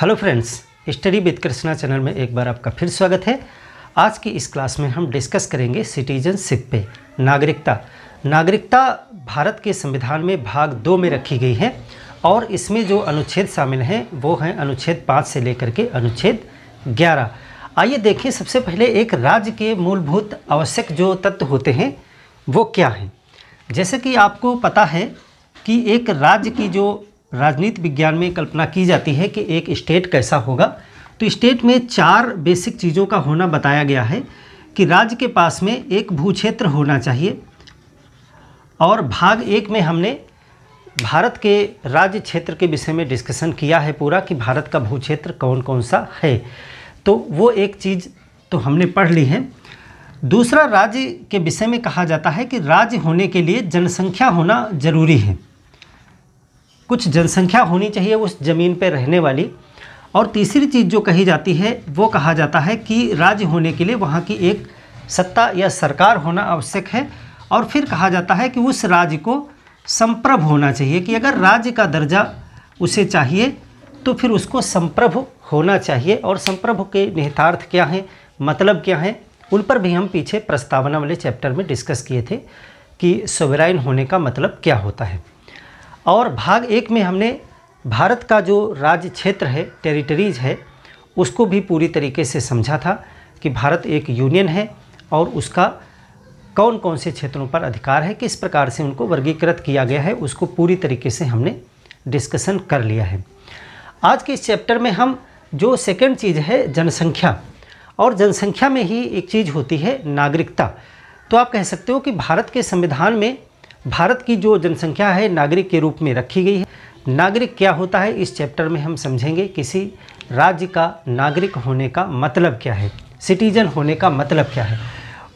hello friends study with Krishna channel में एक बार आपका फिर स्वागत है आज की इस क्लास में हम डिस्कस करेंगे सिटीजनशिप पे नागरिकता नागरिकता भारत के संविधान में भाग दो में रखी गई है और इसमें जो अनुच्छेद शामिल हैं वो हैं अनुच्छेद पाँच से लेकर के अनुच्छेद ग्यारह आइए देखें सबसे पहले एक राज्य के मूलभूत आवश्यक जो तत्व होते हैं वो क्या हैं जैसे कि आपको पता है कि एक राज्य की जो राजनीति विज्ञान में कल्पना की जाती है कि एक स्टेट कैसा होगा तो स्टेट में चार बेसिक चीज़ों का होना बताया गया है कि राज्य के पास में एक भू क्षेत्र होना चाहिए और भाग एक में हमने भारत के राज्य क्षेत्र के विषय में डिस्कशन किया है पूरा कि भारत का भू क्षेत्र कौन कौन सा है तो वो एक चीज़ तो हमने पढ़ ली है दूसरा राज्य के विषय में कहा जाता है कि राज्य होने के लिए जनसंख्या होना जरूरी है कुछ जनसंख्या होनी चाहिए उस ज़मीन पर रहने वाली और तीसरी चीज़ जो कही जाती है वो कहा जाता है कि राज्य होने के लिए वहाँ की एक सत्ता या सरकार होना आवश्यक है और फिर कहा जाता है कि उस राज्य को संप्रभ होना चाहिए कि अगर राज्य का दर्जा उसे चाहिए तो फिर उसको संप्रभ होना चाहिए और संप्रभ के निहितार्थ क्या हैं मतलब क्या हैं उन पर भी हम पीछे प्रस्तावना वाले चैप्टर में डिस्कस किए थे कि सोवराइन होने का मतलब क्या होता है और भाग एक में हमने भारत का जो राज्य क्षेत्र है टेरिटरीज़ है उसको भी पूरी तरीके से समझा था कि भारत एक यूनियन है और उसका कौन कौन से क्षेत्रों पर अधिकार है किस प्रकार से उनको वर्गीकृत किया गया है उसको पूरी तरीके से हमने डिस्कशन कर लिया है आज के इस चैप्टर में हम जो सेकेंड चीज़ है जनसंख्या और जनसंख्या में ही एक चीज़ होती है नागरिकता तो आप कह सकते हो कि भारत के संविधान में भारत की जो जनसंख्या है नागरिक के रूप में रखी गई है नागरिक क्या होता है इस चैप्टर में हम समझेंगे किसी राज्य का नागरिक होने का मतलब क्या है सिटीजन होने का मतलब क्या है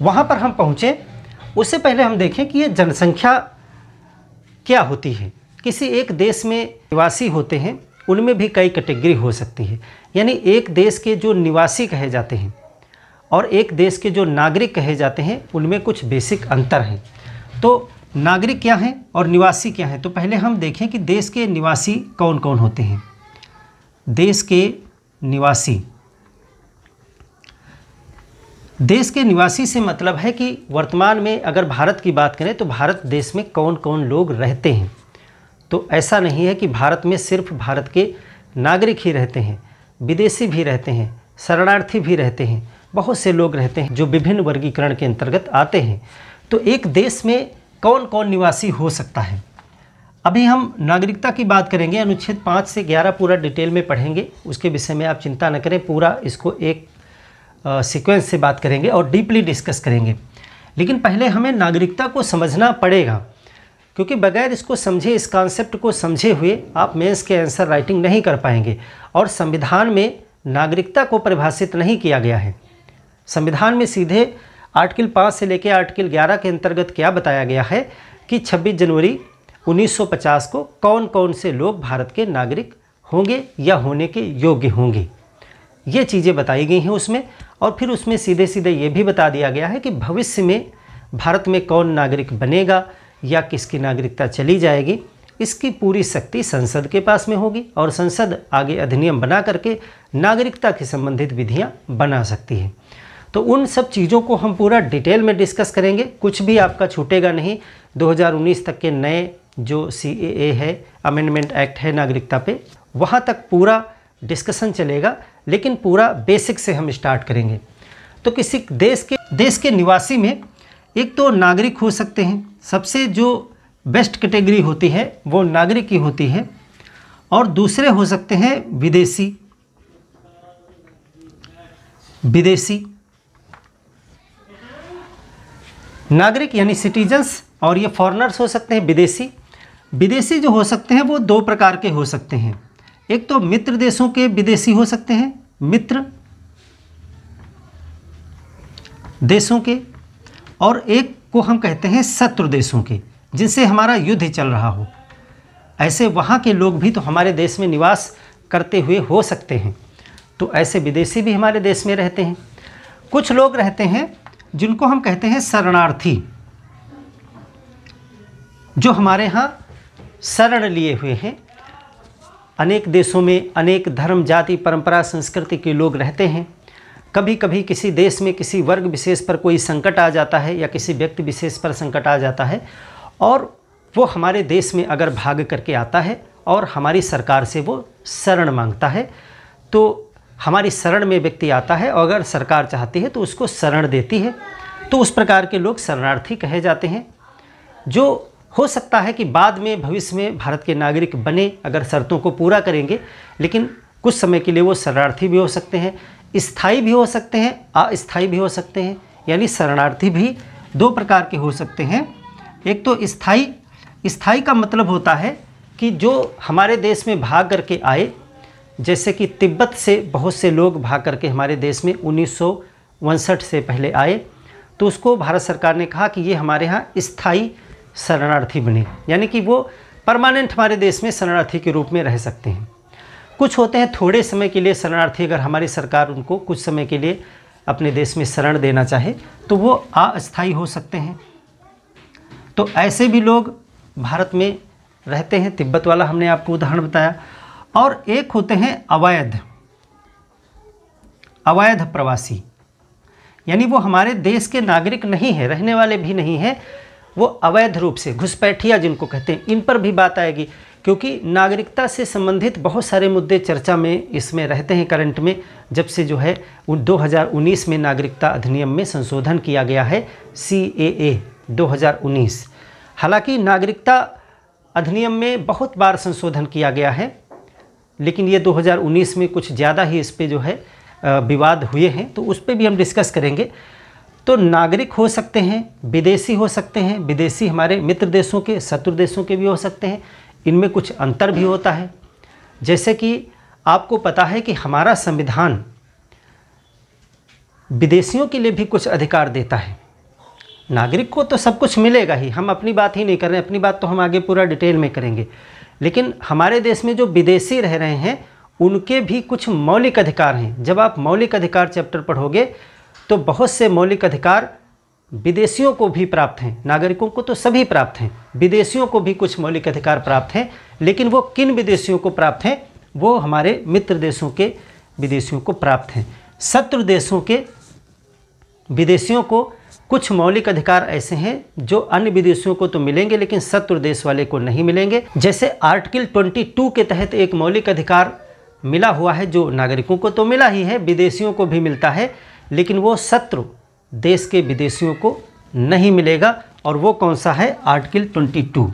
वहाँ पर हम पहुँचे उससे पहले हम देखें कि ये जनसंख्या क्या होती है किसी एक देश में निवासी होते हैं उनमें भी कई कैटेगरी हो सकती है यानी एक देश के जो निवासी कहे जाते हैं और एक देश के जो नागरिक कहे जाते हैं उनमें कुछ बेसिक अंतर हैं तो नागरिक क्या हैं और निवासी क्या हैं तो पहले हम देखें कि देश के निवासी कौन कौन होते हैं देश के निवासी देश के निवासी से मतलब है कि वर्तमान में अगर भारत की बात करें तो भारत देश में कौन कौन लोग रहते हैं तो ऐसा नहीं है कि भारत में सिर्फ भारत के नागरिक ही रहते हैं विदेशी भी रहते हैं शरणार्थी भी रहते हैं बहुत से लोग रहते हैं जो विभिन्न वर्गीकरण के अंतर्गत आते हैं तो एक देश में कौन कौन निवासी हो सकता है अभी हम नागरिकता की बात करेंगे अनुच्छेद पाँच से ग्यारह पूरा डिटेल में पढ़ेंगे उसके विषय में आप चिंता न करें पूरा इसको एक सीक्वेंस से बात करेंगे और डीपली डिस्कस करेंगे लेकिन पहले हमें नागरिकता को समझना पड़ेगा क्योंकि बगैर इसको समझे इस कॉन्सेप्ट को समझे हुए आप मेंस के आंसर राइटिंग नहीं कर पाएंगे और संविधान में नागरिकता को परिभाषित नहीं किया गया है संविधान में सीधे आर्टिकल पाँच से लेकर आर्टिकल ग्यारह के अंतर्गत क्या बताया गया है कि छब्बीस जनवरी 1950 को कौन कौन से लोग भारत के नागरिक होंगे या होने के योग्य होंगे ये चीज़ें बताई गई हैं उसमें और फिर उसमें सीधे सीधे ये भी बता दिया गया है कि भविष्य में भारत में कौन नागरिक बनेगा या किसकी नागरिकता चली जाएगी इसकी पूरी शक्ति संसद के पास में होगी और संसद आगे अधिनियम बना करके नागरिकता के संबंधित विधियाँ बना सकती है तो उन सब चीज़ों को हम पूरा डिटेल में डिस्कस करेंगे कुछ भी आपका छूटेगा नहीं 2019 तक के नए जो सी है अमेंडमेंट एक्ट है नागरिकता पे वहाँ तक पूरा डिस्कशन चलेगा लेकिन पूरा बेसिक से हम स्टार्ट करेंगे तो किसी देश के देश के निवासी में एक तो नागरिक हो सकते हैं सबसे जो बेस्ट कैटेगरी होती है वो नागरिक की होती है और दूसरे हो सकते हैं विदेशी विदेशी नागरिक यानी सिटीजन्स और ये फॉरनर्स हो सकते हैं विदेशी विदेशी जो हो सकते हैं वो दो प्रकार के हो सकते हैं एक तो मित्र देशों के विदेशी हो सकते हैं मित्र देशों के और एक को हम कहते हैं शत्रु देशों के जिनसे हमारा युद्ध चल रहा हो ऐसे वहाँ के लोग भी तो हमारे देश में निवास करते हुए हो सकते हैं तो ऐसे विदेशी भी हमारे देश में रहते हैं कुछ लोग रहते हैं जिनको हम कहते हैं शरणार्थी जो हमारे यहाँ शरण लिए हुए हैं अनेक देशों में अनेक धर्म जाति परंपरा संस्कृति के लोग रहते हैं कभी कभी किसी देश में किसी वर्ग विशेष पर कोई संकट आ जाता है या किसी व्यक्ति विशेष पर संकट आ जाता है और वो हमारे देश में अगर भाग करके आता है और हमारी सरकार से वो शरण मांगता है तो हमारी शरण में व्यक्ति आता है और अगर सरकार चाहती है तो उसको शरण देती है तो उस प्रकार के लोग शरणार्थी कहे जाते हैं जो हो सकता है कि बाद में भविष्य में भारत के नागरिक बने अगर शर्तों को पूरा करेंगे लेकिन कुछ समय के लिए वो शरणार्थी भी हो सकते हैं स्थाई भी हो सकते हैं अस्थाई भी हो सकते हैं यानी शरणार्थी भी दो प्रकार के हो सकते हैं एक तो स्थाई स्थाई का मतलब होता है कि जो हमारे देश में भाग करके आए जैसे कि तिब्बत से बहुत से लोग भाग करके हमारे देश में उन्नीस से पहले आए तो उसको भारत सरकार ने कहा कि ये हमारे यहाँ स्थायी शरणार्थी बने यानी कि वो परमानेंट हमारे देश में शरणार्थी के रूप में रह सकते हैं कुछ होते हैं थोड़े समय के लिए शरणार्थी अगर हमारी सरकार उनको कुछ समय के लिए अपने देश में शरण देना चाहे तो वो अस्थायी हो सकते हैं तो ऐसे भी लोग भारत में रहते हैं तिब्बत वाला हमने आपको उदाहरण बताया और एक होते हैं अवैध अवैध प्रवासी यानी वो हमारे देश के नागरिक नहीं हैं रहने वाले भी नहीं हैं वो अवैध रूप से घुसपैठिया जिनको कहते हैं इन पर भी बात आएगी क्योंकि नागरिकता से संबंधित बहुत सारे मुद्दे चर्चा में इसमें रहते हैं करंट में जब से जो है 2019 में नागरिकता अधिनियम में संशोधन किया गया है सी ए ए हालांकि नागरिकता अधिनियम में बहुत बार संशोधन किया गया है लेकिन ये 2019 में कुछ ज़्यादा ही इस पर जो है विवाद हुए हैं तो उस पर भी हम डिस्कस करेंगे तो नागरिक हो सकते हैं विदेशी हो सकते हैं विदेशी हमारे मित्र देशों के शत्रु देशों के भी हो सकते हैं इनमें कुछ अंतर भी होता है जैसे कि आपको पता है कि हमारा संविधान विदेशियों के लिए भी कुछ अधिकार देता है नागरिक को तो सब कुछ मिलेगा ही हम अपनी बात ही नहीं कर रहे अपनी बात तो हम आगे पूरा डिटेल में करेंगे लेकिन हमारे देश में जो विदेशी रह रहे हैं उनके भी कुछ मौलिक अधिकार हैं जब आप मौलिक अधिकार चैप्टर पढ़ोगे तो बहुत से मौलिक अधिकार विदेशियों को भी प्राप्त हैं नागरिकों को तो सभी प्राप्त हैं विदेशियों को भी कुछ मौलिक अधिकार प्राप्त हैं लेकिन वो किन विदेशियों को प्राप्त हैं वो हमारे मित्र देशों के विदेशियों को प्राप्त हैं शत्रु देशों के विदेशियों को कुछ मौलिक अधिकार ऐसे हैं जो अन्य विदेशियों को तो मिलेंगे लेकिन शत्रु देश वाले को नहीं मिलेंगे जैसे आर्टिकल 22 के तहत एक मौलिक अधिकार मिला हुआ है जो नागरिकों को तो मिला ही है विदेशियों को भी मिलता है लेकिन वो शत्रु देश के विदेशियों को नहीं मिलेगा और वो कौन सा है आर्टिकल ट्वेंटी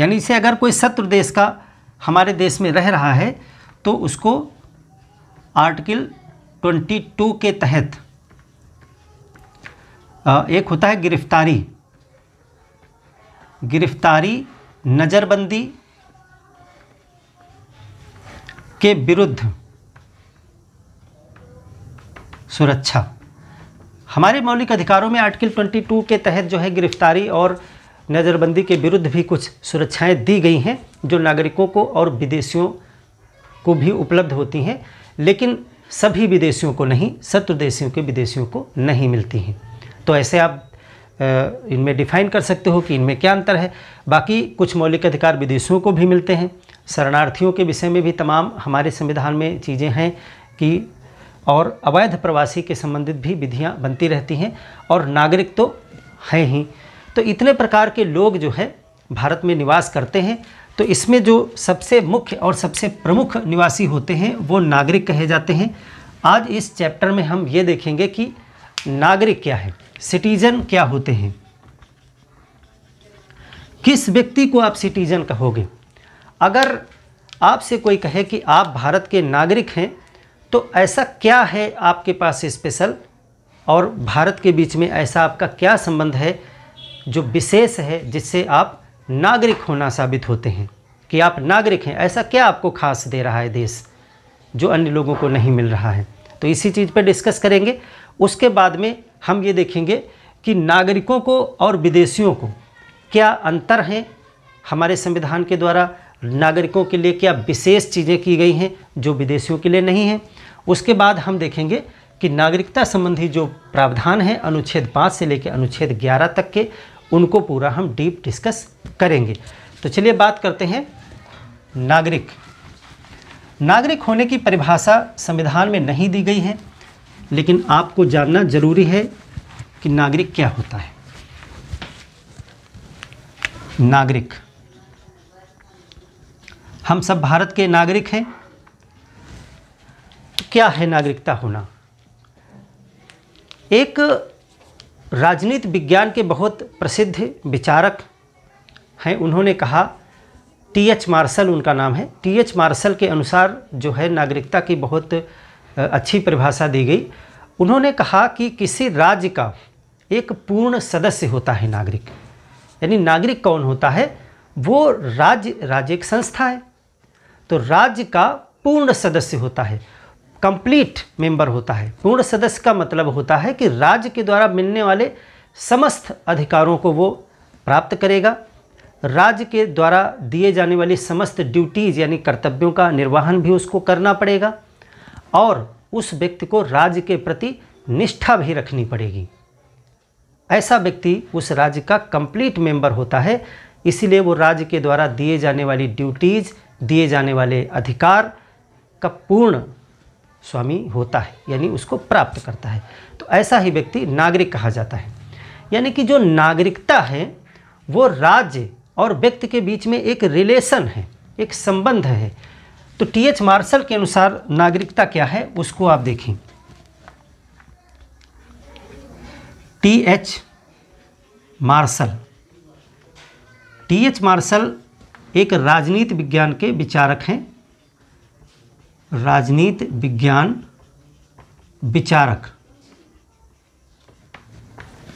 यानी इसे अगर कोई शत्रु देश का हमारे देश में रह रहा है तो उसको आर्टिकल 22 के तहत एक होता है गिरफ्तारी गिरफ्तारी नज़रबंदी के विरुद्ध सुरक्षा हमारे मौलिक अधिकारों में आर्टिकल 22 के तहत जो है गिरफ्तारी और नज़रबंदी के विरुद्ध भी कुछ सुरक्षाएं दी गई हैं जो नागरिकों को और विदेशियों को भी उपलब्ध होती हैं लेकिन सभी विदेशियों को नहीं शत्रु देशियों के विदेशियों को नहीं मिलती हैं तो ऐसे आप इनमें डिफाइन कर सकते हो कि इनमें क्या अंतर है बाकी कुछ मौलिक अधिकार विदेशियों को भी मिलते हैं शरणार्थियों के विषय में भी तमाम हमारे संविधान में चीज़ें हैं कि और अवैध प्रवासी के संबंधित भी विधियाँ बनती रहती हैं और नागरिक तो हैं ही तो इतने प्रकार के लोग जो है भारत में निवास करते हैं तो इसमें जो सबसे मुख्य और सबसे प्रमुख निवासी होते हैं वो नागरिक कहे जाते हैं आज इस चैप्टर में हम ये देखेंगे कि नागरिक क्या है सिटीजन क्या होते हैं किस व्यक्ति को आप सिटीजन कहोगे अगर आपसे कोई कहे कि आप भारत के नागरिक हैं तो ऐसा क्या है आपके पास स्पेशल और भारत के बीच में ऐसा आपका क्या संबंध है जो विशेष है जिससे आप नागरिक होना साबित होते हैं कि आप नागरिक हैं ऐसा क्या आपको खास दे रहा है देश जो अन्य लोगों को नहीं मिल रहा है तो इसी चीज़ पर डिस्कस करेंगे उसके बाद में हम ये देखेंगे कि नागरिकों को और विदेशियों को क्या अंतर हैं हमारे संविधान के द्वारा नागरिकों के लिए क्या विशेष चीज़ें की गई हैं जो विदेशियों के लिए नहीं हैं उसके बाद हम देखेंगे कि नागरिकता संबंधी जो प्रावधान हैं अनुच्छेद पाँच से लेकर अनुच्छेद ग्यारह तक के उनको पूरा हम डीप डिस्कस करेंगे तो चलिए बात करते हैं नागरिक नागरिक होने की परिभाषा संविधान में नहीं दी गई है लेकिन आपको जानना ज़रूरी है कि नागरिक क्या होता है नागरिक हम सब भारत के नागरिक हैं तो क्या है नागरिकता होना एक राजनीति विज्ञान के बहुत प्रसिद्ध विचारक हैं उन्होंने कहा टी एच मार्शल उनका नाम है टी एच मार्शल के अनुसार जो है नागरिकता की बहुत अच्छी परिभाषा दी गई उन्होंने कहा कि किसी राज्य का एक पूर्ण सदस्य होता है नागरिक यानी नागरिक कौन होता है वो राज्य राज्य एक संस्था है तो राज्य का पूर्ण सदस्य होता है कंप्लीट मेंबर होता है पूर्ण सदस्य का मतलब होता है कि राज्य के द्वारा मिलने वाले समस्त अधिकारों को वो प्राप्त करेगा राज्य के द्वारा दिए जाने वाली समस्त ड्यूटीज़ यानी कर्तव्यों का निर्वहन भी उसको करना पड़ेगा और उस व्यक्ति को राज्य के प्रति निष्ठा भी रखनी पड़ेगी ऐसा व्यक्ति उस राज्य का कंप्लीट मेंबर होता है इसीलिए वो राज्य के द्वारा दिए जाने वाली ड्यूटीज़ दिए जाने वाले अधिकार का पूर्ण स्वामी होता है यानी उसको प्राप्त करता है तो ऐसा ही व्यक्ति नागरिक कहा जाता है यानी कि जो नागरिकता है वो राज्य और व्यक्ति के बीच में एक रिलेशन है एक संबंध है तो टी एच मार्शल के अनुसार नागरिकता क्या है उसको आप देखें T H Marshall T H Marshall एक राजनीति विज्ञान के विचारक हैं राजनीति विज्ञान विचारक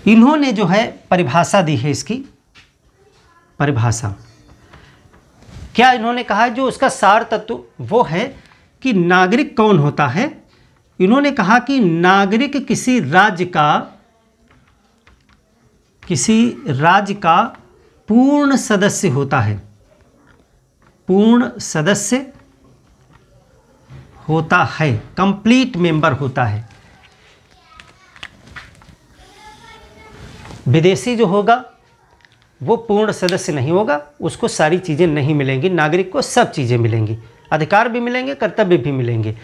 इन्होंने जो है परिभाषा दी है इसकी परिभाषा क्या इन्होंने कहा जो उसका सार तत्व वो है कि नागरिक कौन होता है इन्होंने कहा कि नागरिक किसी राज्य का किसी राज्य का पूर्ण सदस्य होता है पूर्ण सदस्य होता है कंप्लीट मेंबर होता है विदेशी जो होगा वो पूर्ण सदस्य नहीं होगा उसको सारी चीज़ें नहीं मिलेंगी नागरिक को सब चीज़ें मिलेंगी अधिकार भी मिलेंगे कर्तव्य भी मिलेंगे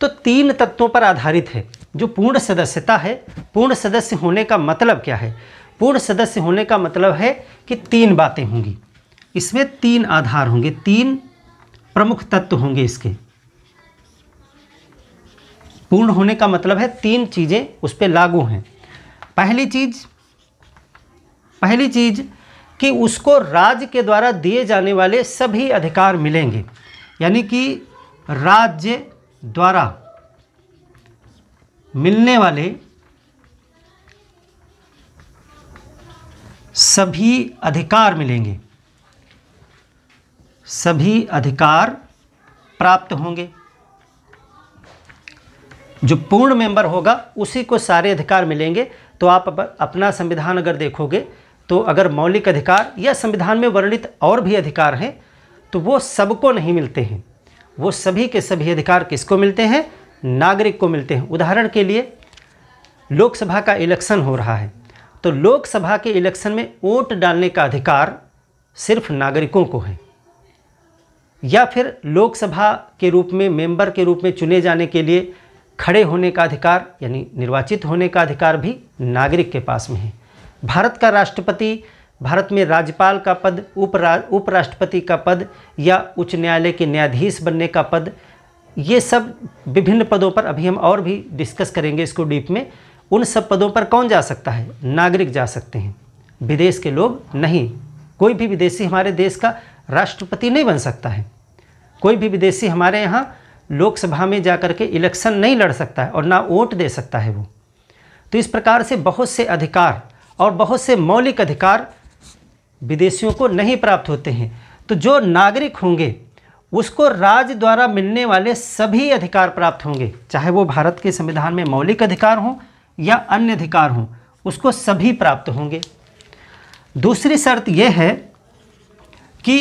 तो तीन तत्वों पर आधारित है जो पूर्ण सदस्यता है पूर्ण सदस्य होने का मतलब क्या है पूर्ण सदस्य होने का मतलब है कि तीन बातें होंगी इसमें तीन आधार होंगे तीन प्रमुख तत्व होंगे इसके पूर्ण होने का मतलब है तीन चीज़ें उस पर लागू हैं पहली चीज़ पहली चीज़ कि उसको राज्य के द्वारा दिए जाने वाले सभी अधिकार मिलेंगे यानी कि राज्य द्वारा मिलने वाले सभी अधिकार मिलेंगे सभी अधिकार प्राप्त होंगे जो पूर्ण मेंबर होगा उसी को सारे अधिकार मिलेंगे तो आप अपना संविधान अगर देखोगे तो अगर मौलिक अधिकार या संविधान में वर्णित और भी अधिकार हैं तो वो सबको नहीं मिलते हैं वो सभी के सभी अधिकार किसको मिलते हैं नागरिक को मिलते हैं उदाहरण के लिए लोकसभा का इलेक्शन हो रहा है तो लोकसभा के इलेक्शन में वोट डालने का अधिकार सिर्फ नागरिकों को है या फिर लोकसभा के रूप में मेंबर के रूप में चुने जाने के लिए खड़े होने का अधिकार यानी निर्वाचित होने का अधिकार भी नागरिक के पास में है भारत का राष्ट्रपति भारत में राज्यपाल का पद उपरा उपराष्ट्रपति का पद या उच्च न्यायालय के न्यायाधीश बनने का पद ये सब विभिन्न पदों पर अभी हम और भी डिस्कस करेंगे इसको डीप में उन सब पदों पर कौन जा सकता है नागरिक जा सकते हैं विदेश के लोग नहीं कोई भी विदेशी हमारे देश का राष्ट्रपति नहीं बन सकता है कोई भी विदेशी हमारे यहाँ लोकसभा में जा कर के इलेक्शन नहीं लड़ सकता है और ना वोट दे सकता है वो तो इस प्रकार से बहुत से अधिकार और बहुत से मौलिक अधिकार विदेशियों को नहीं प्राप्त होते हैं तो जो नागरिक होंगे उसको राज्य द्वारा मिलने वाले सभी अधिकार प्राप्त होंगे चाहे वो भारत के संविधान में मौलिक अधिकार हों या अन्य अधिकार हों उसको सभी प्राप्त होंगे दूसरी शर्त यह है कि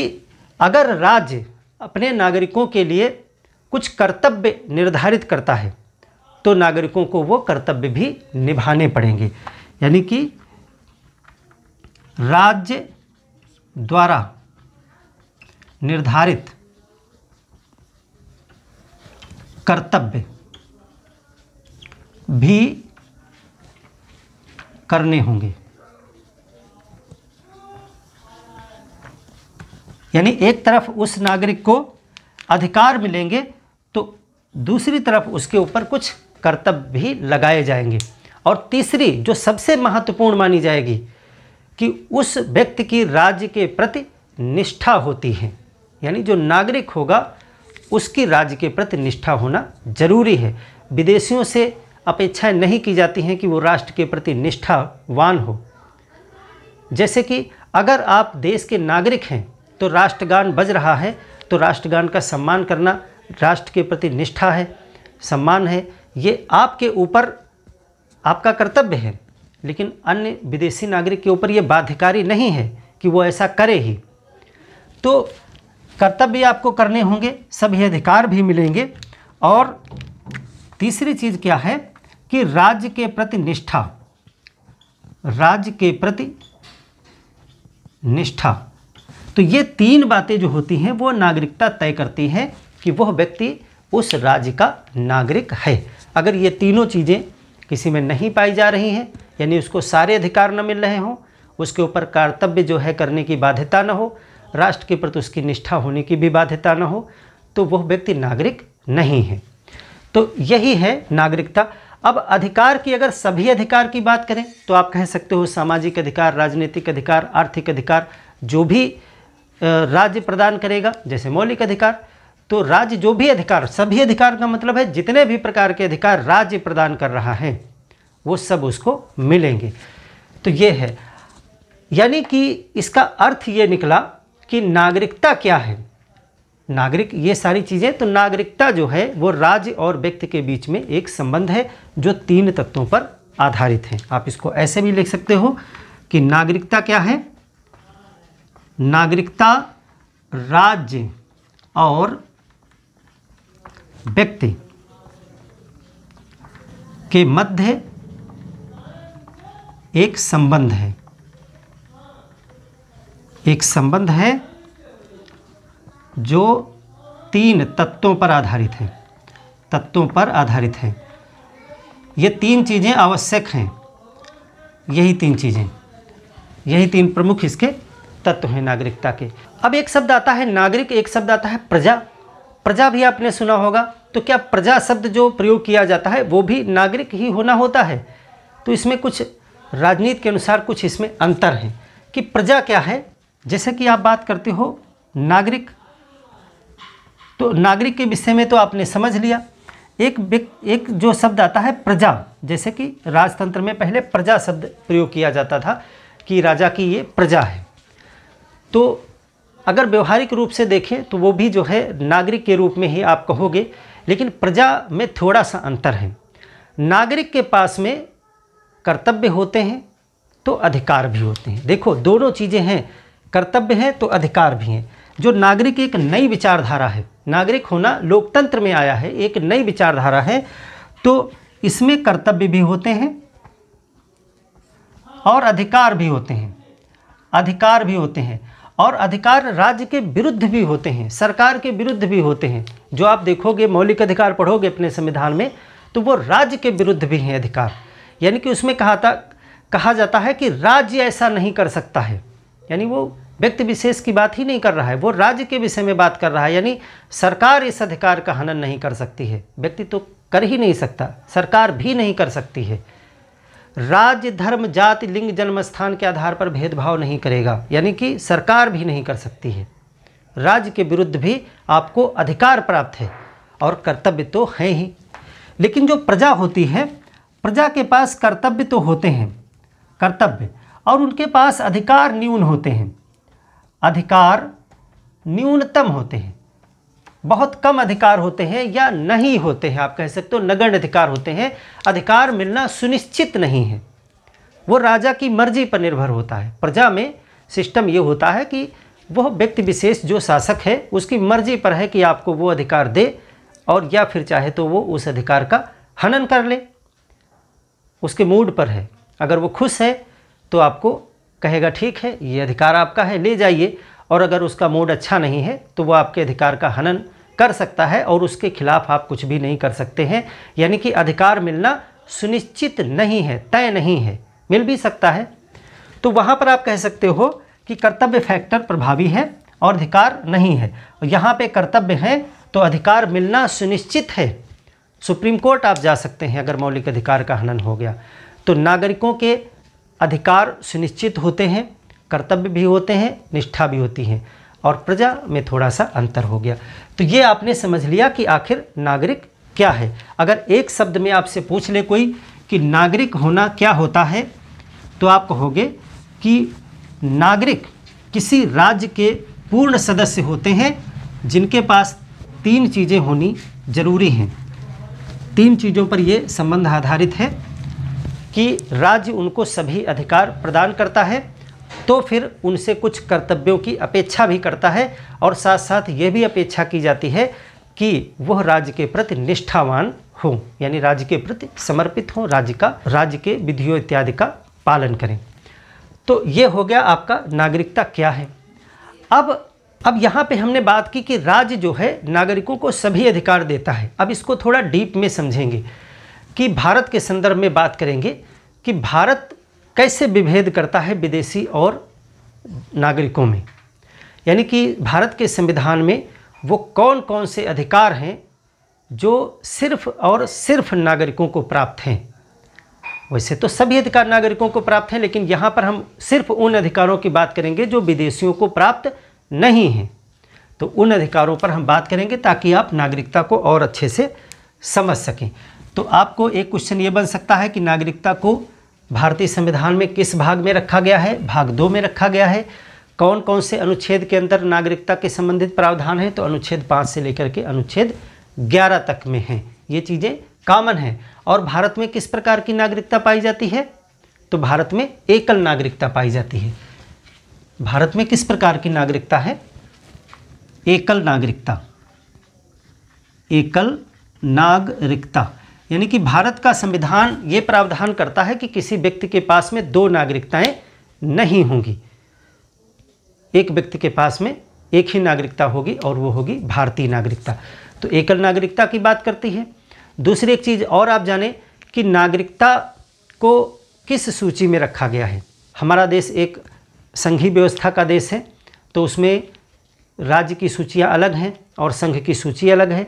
अगर राज्य अपने नागरिकों के लिए कुछ कर्तव्य निर्धारित करता है तो नागरिकों को वो कर्तव्य भी निभाने पड़ेंगे यानी कि राज्य द्वारा निर्धारित कर्तव्य भी करने होंगे यानी एक तरफ उस नागरिक को अधिकार मिलेंगे तो दूसरी तरफ उसके ऊपर कुछ कर्तव्य भी लगाए जाएंगे और तीसरी जो सबसे महत्वपूर्ण मानी जाएगी कि उस व्यक्ति की राज्य के प्रति निष्ठा होती है यानी जो नागरिक होगा उसकी राज्य के प्रति निष्ठा होना जरूरी है विदेशियों से अपेक्षाएँ नहीं की जाती हैं कि वो राष्ट्र के प्रति निष्ठावान हो जैसे कि अगर आप देश के नागरिक हैं तो राष्ट्रगान बज रहा है तो राष्ट्रगान का सम्मान करना राष्ट्र के प्रति निष्ठा है सम्मान है ये आपके ऊपर आपका कर्तव्य है लेकिन अन्य विदेशी नागरिक के ऊपर ये बाध्यकारी नहीं है कि वो ऐसा करे ही तो कर्तव्य आपको करने होंगे सभी अधिकार भी मिलेंगे और तीसरी चीज़ क्या है कि राज्य के प्रति निष्ठा राज्य के प्रति निष्ठा तो ये तीन बातें जो होती हैं वो नागरिकता तय करती है कि वह व्यक्ति उस राज्य का नागरिक है अगर ये तीनों चीज़ें किसी में नहीं पाई जा रही हैं यानी उसको सारे अधिकार न मिल रहे हों उसके ऊपर कर्तव्य जो है करने की बाध्यता न हो राष्ट्र के प्रति उसकी निष्ठा होने की भी बाध्यता न हो तो वह व्यक्ति नागरिक नहीं है तो यही है नागरिकता अब अधिकार की अगर सभी अधिकार की बात करें तो आप कह सकते हो सामाजिक अधिकार राजनीतिक अधिकार आर्थिक अधिकार जो भी राज्य प्रदान करेगा जैसे मौलिक अधिकार तो राज्य जो भी अधिकार सभी अधिकार का मतलब है जितने भी प्रकार के अधिकार राज्य प्रदान कर रहा है वो सब उसको मिलेंगे तो ये है यानी कि इसका अर्थ ये निकला कि नागरिकता क्या है नागरिक ये सारी चीज़ें तो नागरिकता जो है वो राज्य और व्यक्ति के बीच में एक संबंध है जो तीन तत्वों पर आधारित है आप इसको ऐसे भी लिख सकते हो कि नागरिकता क्या है नागरिकता राज्य और व्यक्ति के मध्य एक संबंध है एक संबंध है जो तीन तत्वों पर आधारित है तत्वों पर आधारित है ये तीन चीज़ें आवश्यक हैं यही तीन चीज़ें यही तीन प्रमुख इसके तत्व हैं नागरिकता के अब एक शब्द आता है नागरिक एक शब्द आता है प्रजा प्रजा भी आपने सुना होगा तो क्या प्रजा शब्द जो प्रयोग किया जाता है वो भी नागरिक ही होना होता है तो इसमें कुछ राजनीति के अनुसार कुछ इसमें अंतर हैं कि प्रजा क्या है जैसे कि आप बात करते हो नागरिक तो नागरिक के विषय में तो आपने समझ लिया एक एक जो शब्द आता है प्रजा जैसे कि राजतंत्र में पहले प्रजा शब्द प्रयोग किया जाता था कि राजा की ये प्रजा है तो अगर व्यवहारिक रूप से देखें तो वो भी जो है नागरिक के रूप में ही आप कहोगे लेकिन प्रजा में थोड़ा सा अंतर है नागरिक के पास में कर्तव्य होते हैं तो अधिकार भी होते हैं देखो दोनों चीज़ें हैं कर्तव्य हैं तो अधिकार भी हैं जो नागरिक एक नई विचारधारा है नागरिक होना लोकतंत्र में आया है एक नई विचारधारा है तो इसमें कर्तव्य भी होते हैं और अधिकार भी होते हैं अधिकार भी होते हैं और अधिकार राज्य के विरुद्ध भी होते हैं सरकार के विरुद्ध भी होते हैं जो आप देखोगे मौलिक अधिकार पढ़ोगे अपने संविधान में तो वो राज्य के विरुद्ध भी हैं अधिकार यानी कि उसमें कहा था कहा जाता है कि राज्य ऐसा नहीं कर सकता है यानी वो व्यक्ति विशेष की बात ही नहीं कर रहा है वो राज्य के विषय में बात कर रहा है यानी सरकार इस अधिकार का हनन नहीं कर सकती है व्यक्ति तो कर ही नहीं सकता सरकार भी नहीं कर सकती है राज्य धर्म जाति लिंग जन्म स्थान के आधार पर भेदभाव नहीं करेगा यानी कि सरकार भी नहीं कर सकती है राज्य के विरुद्ध भी आपको अधिकार प्राप्त है और कर्तव्य तो हैं ही लेकिन जो प्रजा होती है प्रजा के पास कर्तव्य तो होते हैं कर्तव्य और उनके पास अधिकार न्यून होते हैं अधिकार न्यूनतम होते हैं बहुत कम अधिकार होते हैं या नहीं होते हैं आप कह सकते हो नगण अधिकार होते हैं अधिकार मिलना सुनिश्चित नहीं है वो राजा की मर्जी पर निर्भर होता है प्रजा में सिस्टम ये होता है कि वह व्यक्ति विशेष जो शासक है उसकी मर्जी पर है कि आपको वो अधिकार दे और या फिर चाहे तो वो उस अधिकार का हनन कर ले उसके मूड पर है अगर वो खुश है तो आपको कहेगा ठीक है ये अधिकार आपका है ले जाइए और अगर उसका मूड अच्छा नहीं है तो वो आपके अधिकार का हनन कर सकता है और उसके खिलाफ आप कुछ भी नहीं कर सकते हैं यानी कि अधिकार मिलना सुनिश्चित नहीं है तय नहीं है मिल भी सकता है तो वहाँ पर आप कह सकते हो कि कर्तव्य फैक्टर प्रभावी है और अधिकार नहीं है यहाँ पे कर्तव्य है तो अधिकार मिलना सुनिश्चित है सुप्रीम कोर्ट आप जा सकते हैं अगर मौलिक अधिकार का हनन हो गया तो नागरिकों के अधिकार सुनिश्चित होते हैं कर्तव्य भी होते हैं निष्ठा भी होती है और प्रजा में थोड़ा सा अंतर हो गया तो ये आपने समझ लिया कि आखिर नागरिक क्या है अगर एक शब्द में आपसे पूछ ले कोई कि नागरिक होना क्या होता है तो आप कहोगे कि नागरिक किसी राज्य के पूर्ण सदस्य होते हैं जिनके पास तीन चीज़ें होनी ज़रूरी हैं तीन चीज़ों पर ये संबंध आधारित है कि राज्य उनको सभी अधिकार प्रदान करता है तो फिर उनसे कुछ कर्तव्यों की अपेक्षा भी करता है और साथ साथ ये भी अपेक्षा की जाती है कि वह राज्य के प्रति निष्ठावान हो यानी राज्य के प्रति समर्पित हों राज्य का राज्य के विधियों इत्यादि का पालन करें तो ये हो गया आपका नागरिकता क्या है अब अब यहाँ पे हमने बात की कि राज्य जो है नागरिकों को सभी अधिकार देता है अब इसको थोड़ा डीप में समझेंगे कि भारत के संदर्भ में बात करेंगे कि भारत कैसे विभेद करता है विदेशी और नागरिकों में यानी कि भारत के संविधान में वो कौन कौन से अधिकार हैं जो सिर्फ और सिर्फ नागरिकों को प्राप्त हैं वैसे तो सभी अधिकार नागरिकों को प्राप्त हैं लेकिन यहाँ पर हम सिर्फ उन अधिकारों की बात करेंगे जो विदेशियों को प्राप्त नहीं हैं तो उन अधिकारों पर हम बात करेंगे ताकि आप नागरिकता को और अच्छे से समझ सकें तो आपको एक क्वेश्चन ये बन सकता है कि नागरिकता को भारतीय संविधान में किस भाग में रखा गया है भाग दो में रखा गया है कौन कौन से अनुच्छेद के अंदर नागरिकता के संबंधित प्रावधान हैं तो अनुच्छेद पाँच से लेकर के अनुच्छेद ग्यारह तक में हैं ये चीज़ें कॉमन हैं और भारत में किस प्रकार की नागरिकता पाई जाती है तो भारत में एकल नागरिकता पाई जाती है भारत में किस प्रकार की नागरिकता है एकल नागरिकता एकल नागरिकता यानी कि भारत का संविधान ये प्रावधान करता है कि किसी व्यक्ति के पास में दो नागरिकताएं नहीं होंगी एक व्यक्ति के पास में एक ही नागरिकता होगी और वो होगी भारतीय नागरिकता तो एकल नागरिकता की बात करती है दूसरी एक चीज़ और आप जानें कि नागरिकता को किस सूची में रखा गया है हमारा देश एक संघीय व्यवस्था का देश है तो उसमें राज्य की सूचियाँ अलग हैं और संघ की सूची अलग है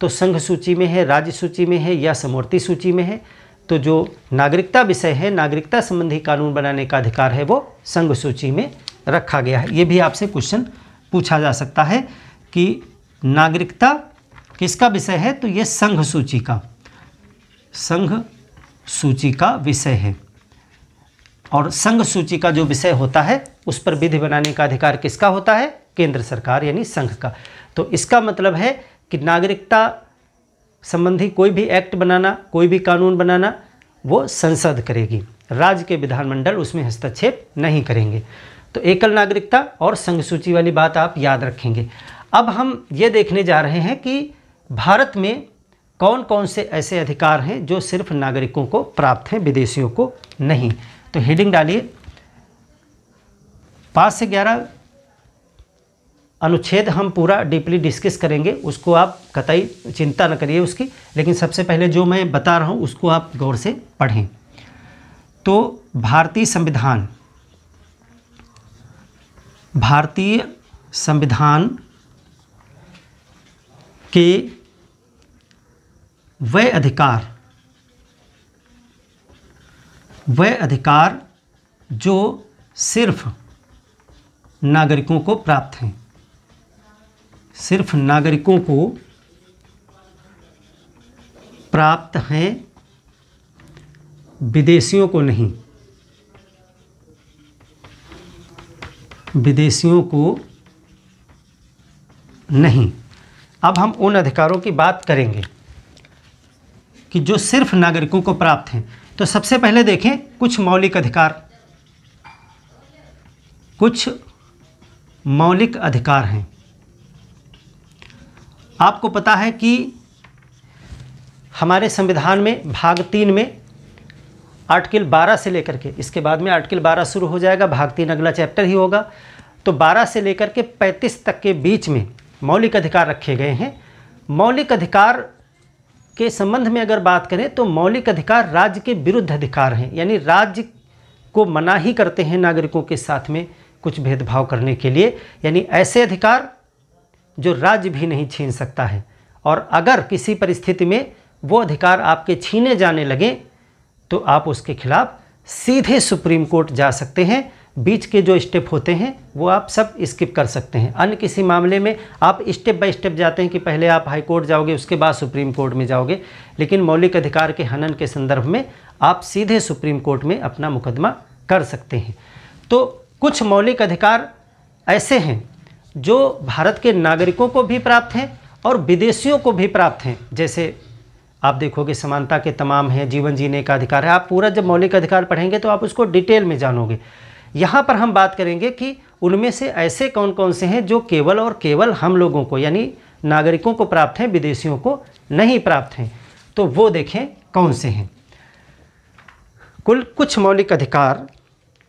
तो संघ सूची में है राज्य सूची में है या समवर्ती सूची में है तो जो नागरिकता विषय है नागरिकता संबंधी कानून बनाने का अधिकार है वो संघ सूची में रखा गया है ये भी आपसे क्वेश्चन पूछा जा सकता है कि नागरिकता किसका विषय है तो ये संघ सूची का संघ सूची का विषय है और संघ सूची का जो विषय होता है उस पर विधि बनाने का अधिकार किसका होता है केंद्र सरकार यानी संघ का तो इसका मतलब है कि नागरिकता संबंधी कोई भी एक्ट बनाना कोई भी कानून बनाना वो संसद करेगी राज्य के विधानमंडल उसमें हस्तक्षेप नहीं करेंगे तो एकल नागरिकता और संघ सूची वाली बात आप याद रखेंगे अब हम ये देखने जा रहे हैं कि भारत में कौन कौन से ऐसे अधिकार हैं जो सिर्फ नागरिकों को प्राप्त हैं विदेशियों को नहीं तो हेडिंग डालिए पाँच से ग्यारह अनुच्छेद हम पूरा डीपली डिस्कस करेंगे उसको आप कतई चिंता न करिए उसकी लेकिन सबसे पहले जो मैं बता रहा हूँ उसको आप गौर से पढ़ें तो भारतीय संविधान भारतीय संविधान के वे अधिकार वह अधिकार जो सिर्फ नागरिकों को प्राप्त हैं सिर्फ नागरिकों को प्राप्त हैं विदेशियों को नहीं विदेशियों को नहीं अब हम उन अधिकारों की बात करेंगे कि जो सिर्फ नागरिकों को प्राप्त हैं तो सबसे पहले देखें कुछ मौलिक अधिकार कुछ मौलिक अधिकार हैं आपको पता है कि हमारे संविधान में भाग तीन में आर्टिकल 12 से लेकर के इसके बाद में आर्टिकल 12 शुरू हो जाएगा भाग तीन अगला चैप्टर ही होगा तो 12 से लेकर के 35 तक के बीच में मौलिक अधिकार रखे गए हैं मौलिक अधिकार के संबंध में अगर बात करें तो मौलिक अधिकार राज्य के विरुद्ध अधिकार हैं यानी राज्य को मना ही करते हैं नागरिकों के साथ में कुछ भेदभाव करने के लिए यानी ऐसे अधिकार जो राज्य भी नहीं छीन सकता है और अगर किसी परिस्थिति में वो अधिकार आपके छीने जाने लगें तो आप उसके खिलाफ सीधे सुप्रीम कोर्ट जा सकते हैं बीच के जो स्टेप होते हैं वो आप सब स्किप कर सकते हैं अन्य किसी मामले में आप स्टेप बाय स्टेप जाते हैं कि पहले आप हाई कोर्ट जाओगे उसके बाद सुप्रीम कोर्ट में जाओगे लेकिन मौलिक अधिकार के हनन के संदर्भ में आप सीधे सुप्रीम कोर्ट में अपना मुकदमा कर सकते हैं तो कुछ मौलिक अधिकार ऐसे हैं जो भारत के नागरिकों को भी प्राप्त हैं और विदेशियों को भी प्राप्त हैं जैसे आप देखोगे समानता के तमाम हैं जीवन जीने का अधिकार है आप पूरा जब मौलिक अधिकार पढ़ेंगे तो आप उसको डिटेल में जानोगे यहाँ पर हम बात करेंगे कि उनमें से ऐसे कौन कौन से हैं जो केवल और केवल हम लोगों को यानी नागरिकों को प्राप्त हैं विदेशियों को नहीं प्राप्त हैं तो वो देखें कौन से हैं कुल कुछ मौलिक अधिकार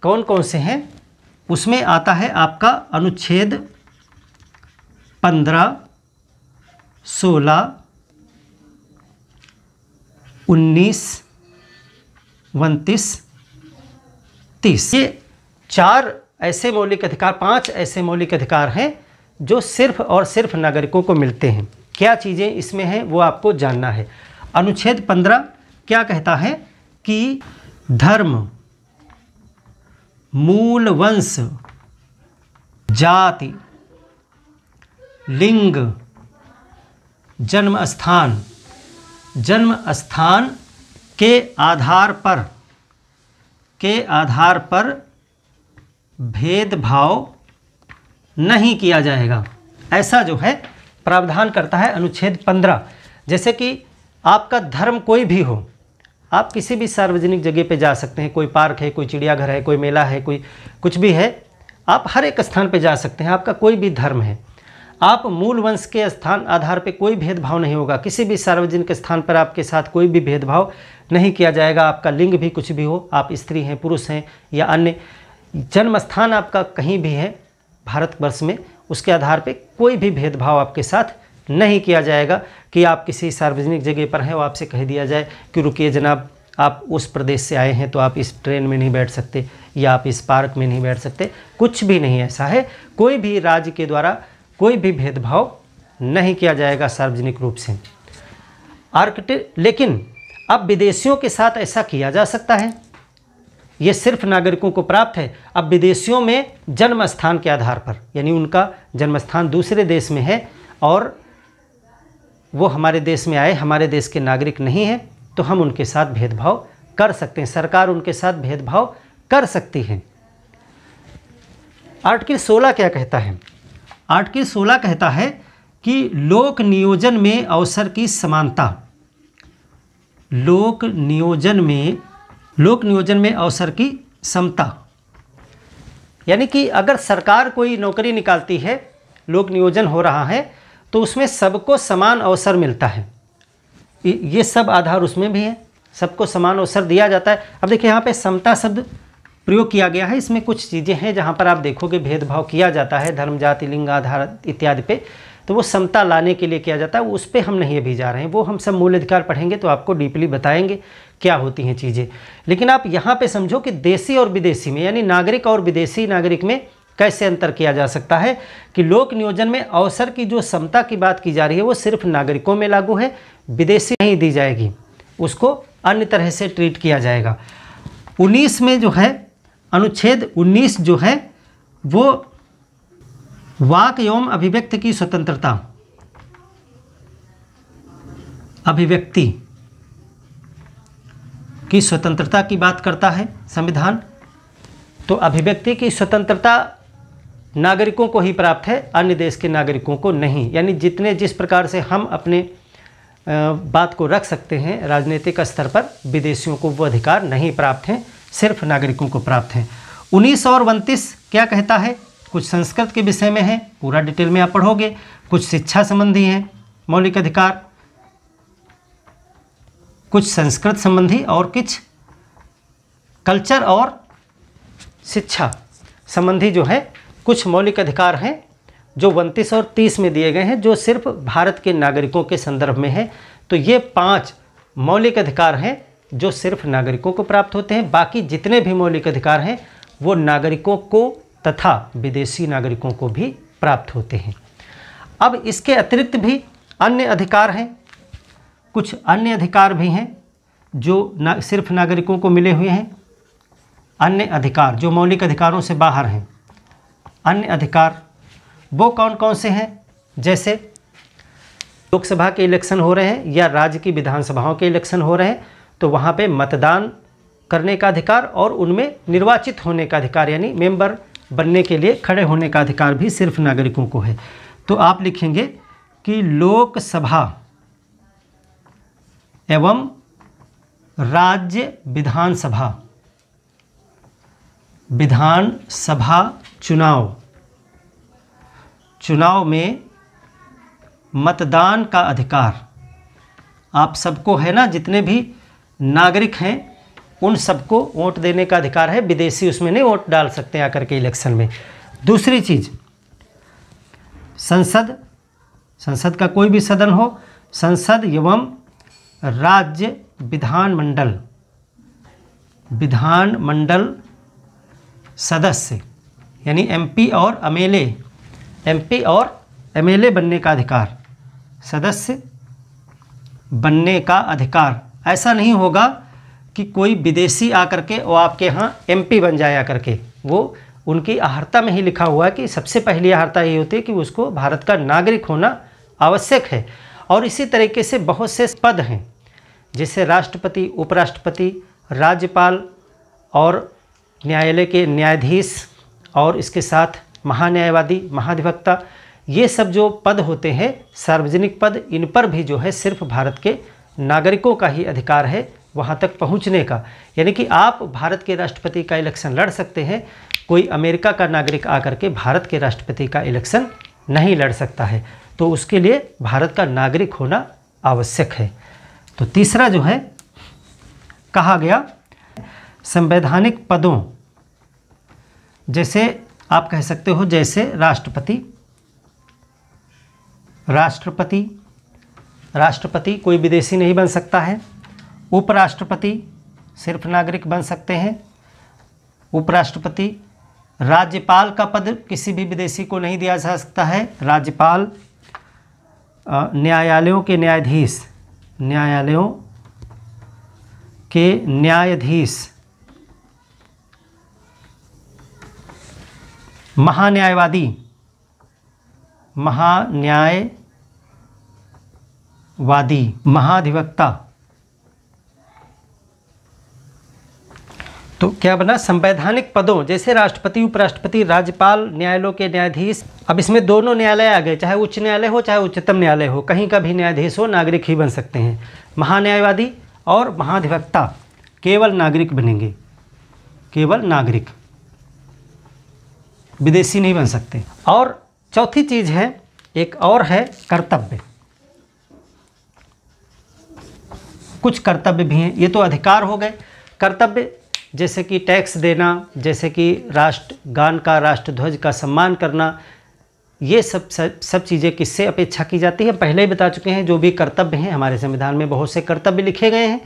कौन कौन से हैं उसमें आता है आपका अनुच्छेद पंद्रह सोलह उन्नीस उनतीस तीस ये चार ऐसे मौलिक अधिकार पांच ऐसे मौलिक अधिकार हैं जो सिर्फ और सिर्फ नागरिकों को मिलते हैं क्या चीज़ें इसमें हैं वो आपको जानना है अनुच्छेद पंद्रह क्या कहता है कि धर्म मूल वंश जाति लिंग जन्म स्थान जन्म स्थान के आधार पर के आधार पर भेदभाव नहीं किया जाएगा ऐसा जो है प्रावधान करता है अनुच्छेद पंद्रह जैसे कि आपका धर्म कोई भी हो आप किसी भी सार्वजनिक जगह पे जा सकते हैं कोई पार्क है कोई चिड़ियाघर है कोई मेला है कोई कुछ भी है आप हर एक स्थान पे जा सकते हैं आपका कोई भी धर्म है आप मूल वंश के स्थान आधार पे कोई भेदभाव नहीं होगा किसी भी सार्वजनिक स्थान पर आपके साथ कोई भी भेदभाव नहीं किया जाएगा आपका लिंग भी कुछ भी हो आप स्त्री हैं पुरुष हैं या अन्य जन्म स्थान आपका कहीं भी है भारतवर्ष में उसके आधार पे कोई भी भेदभाव आपके साथ नहीं किया जाएगा कि आप किसी सार्वजनिक जगह पर हैं वो आपसे कह दिया जाए कि रुकिए जनाब आप उस प्रदेश से आए हैं तो आप इस ट्रेन में नहीं बैठ सकते या आप इस पार्क में नहीं बैठ सकते कुछ भी नहीं ऐसा है कोई भी राज्य के द्वारा कोई भी भेदभाव नहीं किया जाएगा सार्वजनिक रूप से आर्किटेक्ट लेकिन अब विदेशियों के साथ ऐसा किया जा सकता है ये सिर्फ नागरिकों को प्राप्त है अब विदेशियों में जन्म स्थान के आधार पर यानी उनका जन्म स्थान दूसरे देश में है और वो हमारे देश में आए हमारे देश के नागरिक नहीं हैं तो हम उनके साथ भेदभाव कर सकते हैं सरकार उनके साथ भेदभाव कर सकती है आर्टिकल 16 क्या कहता है आर्टिकल 16 कहता है कि लोक नियोजन में अवसर की समानता लोक नियोजन में लोक नियोजन में अवसर की समता यानी कि अगर सरकार कोई नौकरी निकालती है लोक नियोजन हो रहा है तो उसमें सबको समान अवसर मिलता है ये सब आधार उसमें भी है सबको समान अवसर दिया जाता है अब देखिए यहाँ पे समता शब्द प्रयोग किया गया है इसमें कुछ चीज़ें हैं जहाँ पर आप देखोगे भेदभाव किया जाता है धर्म जाति लिंग आधार इत्यादि पे तो वो समता लाने के लिए किया जाता है उस पर हम नहीं अभी जा रहे हैं वो हम सब मूल अधिकार पढ़ेंगे तो आपको डीपली बताएंगे क्या होती हैं चीज़ें लेकिन आप यहाँ पे समझो कि देसी और विदेशी में यानी नागरिक और विदेशी नागरिक में कैसे अंतर किया जा सकता है कि लोक नियोजन में अवसर की जो समता की बात की जा रही है वो सिर्फ नागरिकों में लागू है विदेशी नहीं दी जाएगी उसको अन्य तरह से ट्रीट किया जाएगा उन्नीस में जो है अनुच्छेद उन्नीस जो है वो वाक एवं अभिव्यक्ति की स्वतंत्रता अभिव्यक्ति की स्वतंत्रता की बात करता है संविधान तो अभिव्यक्ति की स्वतंत्रता नागरिकों को ही प्राप्त है अन्य देश के नागरिकों को नहीं यानी जितने जिस प्रकार से हम अपने बात को रख सकते हैं राजनीतिक स्तर पर विदेशियों को वो अधिकार नहीं प्राप्त हैं सिर्फ नागरिकों को प्राप्त हैं उन्नीस और उनतीस क्या कहता है कुछ संस्कृत के विषय में है पूरा डिटेल में आप पढ़ोगे कुछ शिक्षा संबंधी हैं मौलिक अधिकार कुछ संस्कृत संबंधी और कुछ कल्चर और शिक्षा संबंधी जो है कुछ मौलिक अधिकार हैं जो उनतीस और तीस में दिए गए हैं जो सिर्फ भारत के नागरिकों के संदर्भ में है तो ये पांच मौलिक अधिकार हैं जो सिर्फ नागरिकों को प्राप्त होते हैं बाकी जितने भी मौलिक अधिकार हैं वो नागरिकों को तथा विदेशी नागरिकों को भी प्राप्त होते हैं अब इसके अतिरिक्त भी अन्य अधिकार हैं कुछ अन्य अधिकार भी हैं जो ना सिर्फ नागरिकों को मिले हुए हैं अन्य अधिकार जो मौलिक अधिकारों से बाहर हैं अन्य अधिकार वो कौन कौन से हैं जैसे लोकसभा के इलेक्शन हो रहे हैं या राज्य की विधानसभाओं के इलेक्शन हो रहे हैं तो वहाँ पे मतदान करने का अधिकार और उनमें निर्वाचित होने का अधिकार यानी मेंबर बनने के लिए खड़े होने का अधिकार भी सिर्फ नागरिकों को है तो आप लिखेंगे कि लोकसभा एवं राज्य विधानसभा विधानसभा चुनाव चुनाव में मतदान का अधिकार आप सबको है ना जितने भी नागरिक हैं उन सबको वोट देने का अधिकार है विदेशी उसमें नहीं वोट डाल सकते आकर के इलेक्शन में दूसरी चीज़ संसद संसद का कोई भी सदन हो संसद एवं राज्य विधानमंडल विधानमंडल सदस्य यानी एमपी और एमएलए एमपी और एमएलए बनने का अधिकार सदस्य बनने का अधिकार ऐसा नहीं होगा कि कोई विदेशी आकर के वो आपके यहाँ एमपी बन जाए आकर करके वो उनकी आहर्ता में ही लिखा हुआ है कि सबसे पहली आहर्ता ये होती है कि उसको भारत का नागरिक होना आवश्यक है और इसी तरीके से बहुत से पद हैं जिससे राष्ट्रपति उपराष्ट्रपति राज्यपाल और न्यायालय के न्यायाधीश और इसके साथ महान्यायवादी महाधिवक्ता ये सब जो पद होते हैं सार्वजनिक पद इन पर भी जो है सिर्फ भारत के नागरिकों का ही अधिकार है वहाँ तक पहुँचने का यानी कि आप भारत के राष्ट्रपति का इलेक्शन लड़ सकते हैं कोई अमेरिका का नागरिक आकर के भारत के राष्ट्रपति का इलेक्शन नहीं लड़ सकता है तो उसके लिए भारत का नागरिक होना आवश्यक है तो तीसरा जो है कहा गया संवैधानिक पदों जैसे आप कह सकते हो जैसे राष्ट्रपति राष्ट्रपति राष्ट्रपति कोई विदेशी नहीं बन सकता है उपराष्ट्रपति सिर्फ नागरिक बन सकते हैं उपराष्ट्रपति राज्यपाल का पद किसी भी विदेशी को नहीं दिया जा सकता है राज्यपाल न्यायालयों के न्यायाधीश न्यायालयों के न्यायाधीश महान्यायवादी महान्यायवादी महाधिवक्ता तो क्या बना संवैधानिक पदों जैसे राष्ट्रपति उपराष्ट्रपति राज्यपाल न्यायालयों के न्यायाधीश अब इसमें दोनों न्यायालय आ गए चाहे उच्च न्यायालय हो चाहे उच्चतम न्यायालय हो कहीं का भी न्यायाधीश हो नागरिक ही बन सकते हैं महान्यायवादी और महाधिवक्ता केवल नागरिक बनेंगे केवल नागरिक विदेशी नहीं बन सकते और चौथी चीज़ है एक और है कर्तव्य कुछ कर्तव्य भी हैं ये तो अधिकार हो गए कर्तव्य जैसे कि टैक्स देना जैसे कि राष्ट्र गान का राष्ट्रध्वज का सम्मान करना ये सब सब, सब चीज़ें किससे अपेक्षा की जाती है पहले ही बता चुके हैं जो भी कर्तव्य हैं हमारे संविधान में बहुत से कर्तव्य लिखे गए हैं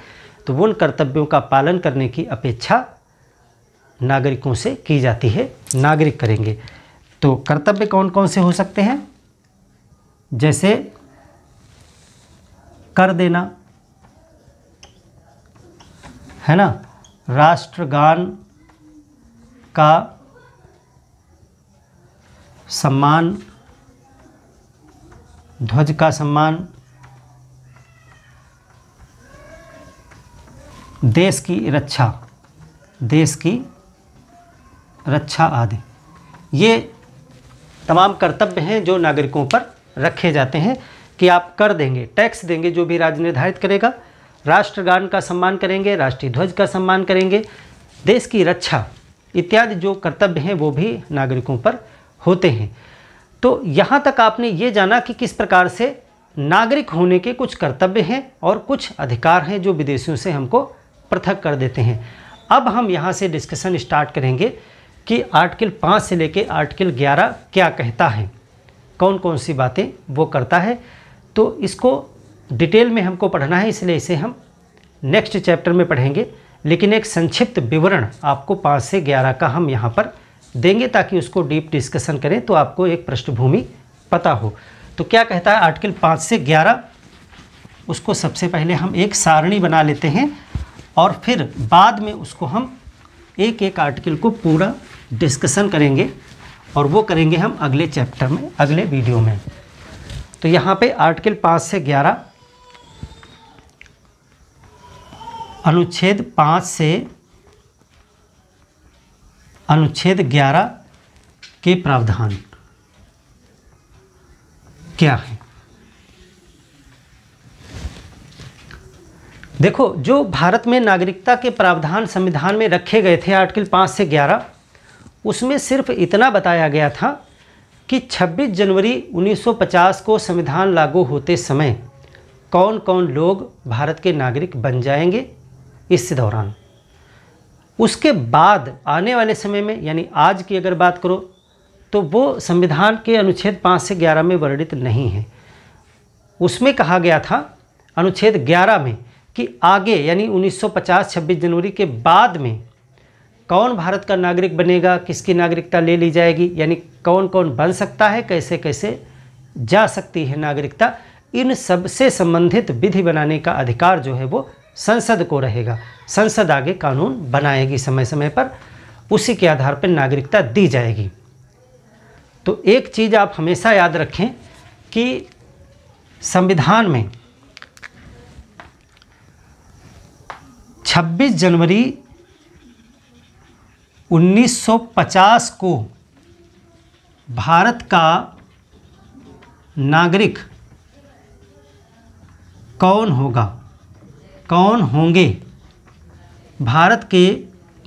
तो उन कर्तव्यों का पालन करने की अपेक्षा नागरिकों से की जाती है नागरिक करेंगे तो कर्तव्य कौन कौन से हो सकते हैं जैसे कर देना है ना राष्ट्रगान का सम्मान ध्वज का सम्मान देश की रक्षा देश की रक्षा आदि ये तमाम कर्तव्य हैं जो नागरिकों पर रखे जाते हैं कि आप कर देंगे टैक्स देंगे जो भी राज्य निर्धारित करेगा राष्ट्रगान का सम्मान करेंगे राष्ट्रीय ध्वज का सम्मान करेंगे देश की रक्षा इत्यादि जो कर्तव्य हैं वो भी नागरिकों पर होते हैं तो यहाँ तक आपने ये जाना कि किस प्रकार से नागरिक होने के कुछ कर्तव्य हैं और कुछ अधिकार हैं जो विदेशियों से हमको पृथक कर देते हैं अब हम यहाँ से डिस्कशन स्टार्ट करेंगे कि आर्टिकल पाँच से लेकर आर्टिकल ग्यारह क्या कहता है कौन कौन सी बातें वो करता है तो इसको डिटेल में हमको पढ़ना है इसलिए इसे हम नेक्स्ट चैप्टर में पढ़ेंगे लेकिन एक संक्षिप्त विवरण आपको पाँच से ग्यारह का हम यहाँ पर देंगे ताकि उसको डीप डिस्कशन करें तो आपको एक पृष्ठभूमि पता हो तो क्या कहता है आर्टिकल पाँच से ग्यारह उसको सबसे पहले हम एक सारणी बना लेते हैं और फिर बाद में उसको हम एक एक आर्टिकल को पूरा डिस्कशन करेंगे और वो करेंगे हम अगले चैप्टर में अगले वीडियो में तो यहाँ पे आर्टिकल पाँच से ग्यारह अनुच्छेद पाँच से अनुच्छेद ग्यारह के प्रावधान क्या है देखो जो भारत में नागरिकता के प्रावधान संविधान में रखे गए थे आर्टिकल पाँच से ग्यारह उसमें सिर्फ इतना बताया गया था कि 26 जनवरी 1950 को संविधान लागू होते समय कौन कौन लोग भारत के नागरिक बन जाएंगे इस दौरान उसके बाद आने वाले समय में यानी आज की अगर बात करो तो वो संविधान के अनुच्छेद पाँच से ग्यारह में वर्णित नहीं है उसमें कहा गया था अनुच्छेद ग्यारह में कि आगे यानी 1950 26 जनवरी के बाद में कौन भारत का नागरिक बनेगा किसकी नागरिकता ले ली जाएगी यानी कौन कौन बन सकता है कैसे कैसे जा सकती है नागरिकता इन सब से संबंधित विधि बनाने का अधिकार जो है वो संसद को रहेगा संसद आगे कानून बनाएगी समय समय पर उसी के आधार पर नागरिकता दी जाएगी तो एक चीज़ आप हमेशा याद रखें कि संविधान में 26 जनवरी 1950 को भारत का नागरिक कौन होगा कौन होंगे भारत के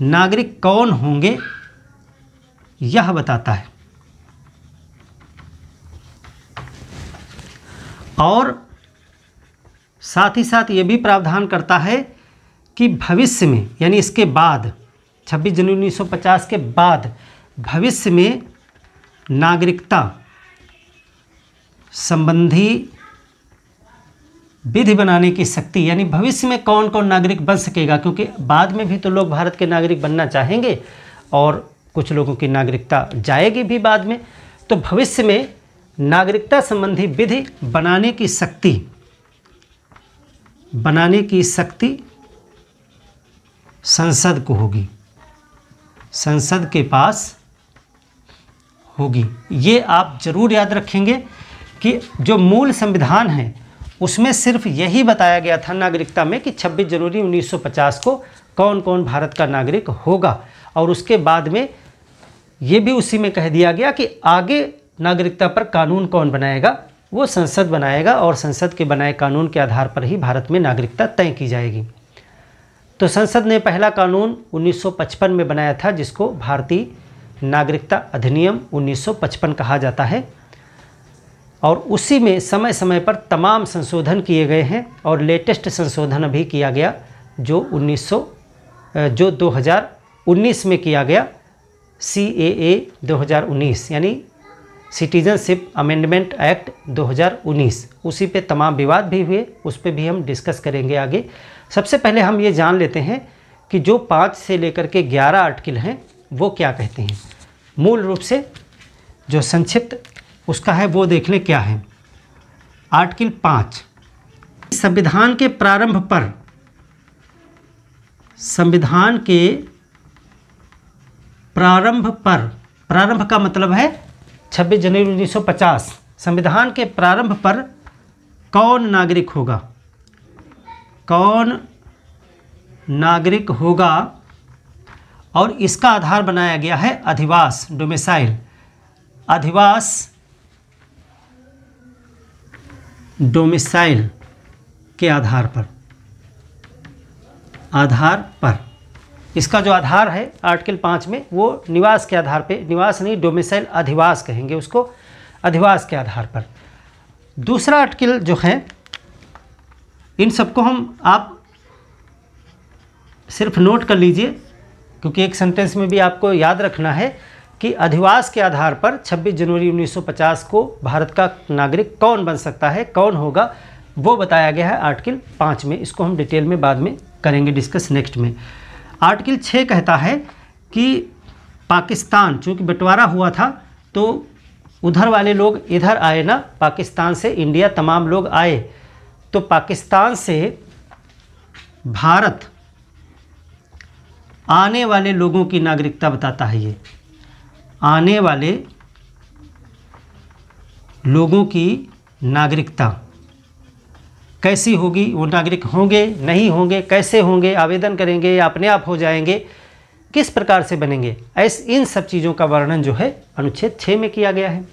नागरिक कौन होंगे यह बताता है और साथ ही साथ ये भी प्रावधान करता है कि भविष्य में यानी इसके बाद 26 जनवरी 1950 के बाद भविष्य में नागरिकता संबंधी विधि बनाने की शक्ति यानी भविष्य में कौन कौन नागरिक बन सकेगा क्योंकि बाद में भी तो लोग भारत के नागरिक बनना चाहेंगे और कुछ लोगों की नागरिकता जाएगी भी बाद में तो भविष्य में नागरिकता संबंधी विधि बनाने की शक्ति बनाने की शक्ति संसद को होगी संसद के पास होगी ये आप जरूर याद रखेंगे कि जो मूल संविधान है उसमें सिर्फ यही बताया गया था नागरिकता में कि 26 जनवरी 1950 को कौन कौन भारत का नागरिक होगा और उसके बाद में ये भी उसी में कह दिया गया कि आगे नागरिकता पर कानून कौन बनाएगा वो संसद बनाएगा और संसद के बनाए कानून के आधार पर ही भारत में नागरिकता तय की जाएगी तो संसद ने पहला कानून 1955 में बनाया था जिसको भारतीय नागरिकता अधिनियम 1955 कहा जाता है और उसी में समय समय पर तमाम संशोधन किए गए हैं और लेटेस्ट संशोधन भी किया गया जो 1900 जो 2019 में किया गया सी ए ए 2019 यानी सिटीजनशिप अमेंडमेंट एक्ट 2019 उसी पे तमाम विवाद भी हुए उस पर भी हम डिस्कस करेंगे आगे सबसे पहले हम ये जान लेते हैं कि जो पाँच से लेकर के ग्यारह आर्टिकल हैं वो क्या कहते हैं मूल रूप से जो संक्षिप्त उसका है वो देख लें क्या है आर्टिकल पाँच संविधान के प्रारंभ पर संविधान के प्रारंभ पर प्रारंभ का मतलब है 26 जनवरी 1950 संविधान के प्रारंभ पर कौन नागरिक होगा कौन नागरिक होगा और इसका आधार बनाया गया है अधिवास डोमिसाइल अधिवास डोमिसाइल के आधार पर आधार पर इसका जो आधार है आर्टिकल पाँच में वो निवास के आधार पे निवास नहीं डोमिसाइल अधिवास कहेंगे उसको अधिवास के आधार पर दूसरा आर्टिकल जो है इन सबको हम आप सिर्फ नोट कर लीजिए क्योंकि एक सेंटेंस में भी आपको याद रखना है कि अधिवास के आधार पर 26 जनवरी 1950 को भारत का नागरिक कौन बन सकता है कौन होगा वो बताया गया है आर्टिकल पाँच में इसको हम डिटेल में बाद में करेंगे डिस्कस नेक्स्ट में आर्टिकल छः कहता है कि पाकिस्तान चूँकि बंटवारा हुआ था तो उधर वाले लोग इधर आए ना पाकिस्तान से इंडिया तमाम लोग आए तो पाकिस्तान से भारत आने वाले लोगों की नागरिकता बताता है ये आने वाले लोगों की नागरिकता कैसी होगी वो नागरिक होंगे नहीं होंगे कैसे होंगे आवेदन करेंगे या अपने आप हो जाएंगे किस प्रकार से बनेंगे ऐसे इन सब चीज़ों का वर्णन जो है अनुच्छेद छः में किया गया है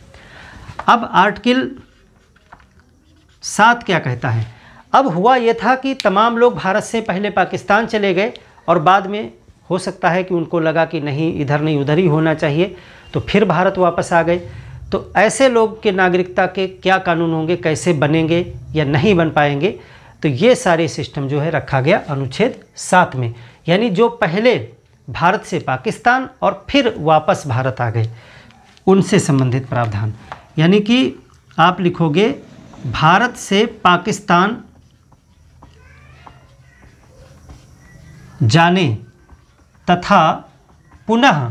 अब आर्टिकल सात क्या कहता है अब हुआ यह था कि तमाम लोग भारत से पहले पाकिस्तान चले गए और बाद में हो सकता है कि उनको लगा कि नहीं इधर नहीं उधर ही होना चाहिए तो फिर भारत वापस आ गए तो ऐसे लोग के नागरिकता के क्या कानून होंगे कैसे बनेंगे या नहीं बन पाएंगे तो ये सारे सिस्टम जो है रखा गया अनुच्छेद सात में यानी जो पहले भारत से पाकिस्तान और फिर वापस भारत आ गए उनसे संबंधित प्रावधान यानी कि आप लिखोगे भारत से पाकिस्तान जाने तथा पुनः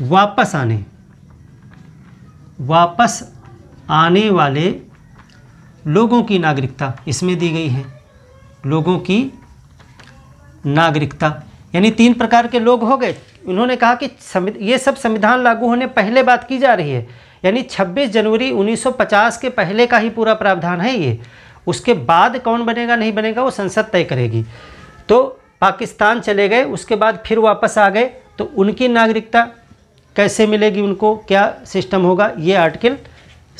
वापस आने वापस आने वाले लोगों की नागरिकता इसमें दी गई है लोगों की नागरिकता यानी तीन प्रकार के लोग हो गए उन्होंने कहा कि ये सब संविधान लागू होने पहले बात की जा रही है यानी 26 जनवरी 1950 के पहले का ही पूरा प्रावधान है ये उसके बाद कौन बनेगा नहीं बनेगा वो संसद तय करेगी तो पाकिस्तान चले गए उसके बाद फिर वापस आ गए तो उनकी नागरिकता कैसे मिलेगी उनको क्या सिस्टम होगा ये आर्टिकल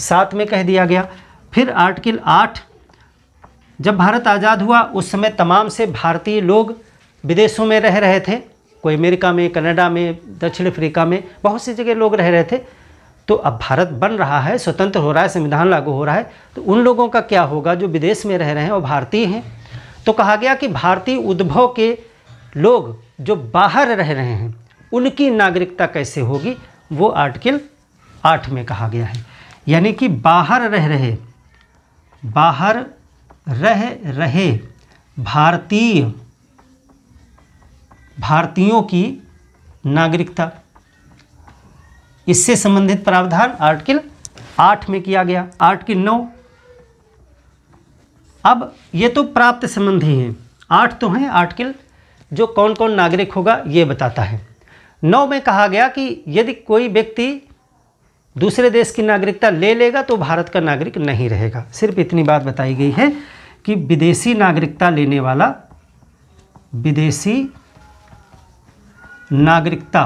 सात में कह दिया गया फिर आर्टिकल आठ जब भारत आज़ाद हुआ उस समय तमाम से भारतीय लोग विदेशों में रह रहे थे कोई अमेरिका में कनाडा में दक्षिण अफ्रीका में बहुत सी जगह लोग रह रहे थे तो अब भारत बन रहा है स्वतंत्र हो रहा है संविधान लागू हो रहा है तो उन लोगों का क्या होगा जो विदेश में रह रहे हैं और भारतीय हैं तो कहा गया कि भारतीय उद्भव के लोग जो बाहर रह रहे हैं उनकी नागरिकता कैसे होगी वो आर्टिकल आठ में कहा गया है यानी कि बाहर रह रहे बाहर रह रहे भारतीय भारतीयों की नागरिकता इससे संबंधित प्रावधान आर्टिकल आठ में किया गया आर्टिकल नौ अब ये तो प्राप्त संबंधी हैं आठ तो हैं आर्टिकल जो कौन कौन नागरिक होगा ये बताता है नौ में कहा गया कि यदि कोई व्यक्ति दूसरे देश की नागरिकता ले लेगा तो भारत का नागरिक नहीं रहेगा सिर्फ इतनी बात बताई गई है कि विदेशी नागरिकता लेने वाला विदेशी नागरिकता